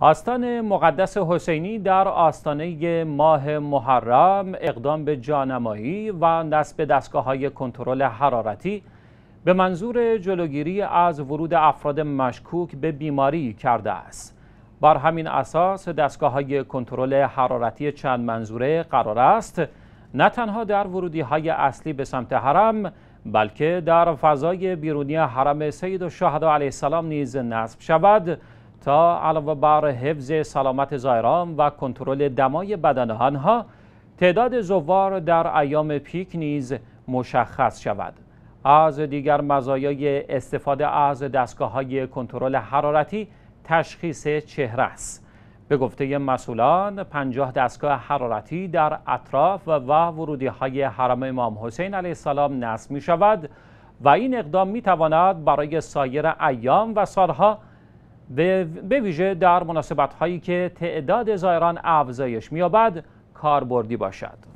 آستان مقدس حسینی در آستانه ماه محرم اقدام به جانمایی و نصب دستگاه های کنترل حرارتی به منظور جلوگیری از ورود افراد مشکوک به بیماری کرده است. بر همین اساس دستگاه های کنترل حرارتی چند منظوره قرار است نه تنها در ورودی های اصلی به سمت حرم بلکه در فضای بیرونی حرم سید و شهدا علیه السلام نیز نصب شود تا علاوه بر حفظ سلامت زائران و کنترل دمای بدن آنها تعداد زوار در ایام پیک نیز مشخص شود از دیگر مزایای استفاده از دستگاه های کنترل حرارتی تشخیص چهره است به گفته مسئولان 50 دستگاه حرارتی در اطراف و ورودی های حرم امام حسین علیه السلام نصب می شود و این اقدام می تواند برای سایر ایام و سالها به ویژه در مناسبت هایی که تعداد زایران افزایش مییابد کاربردی باشد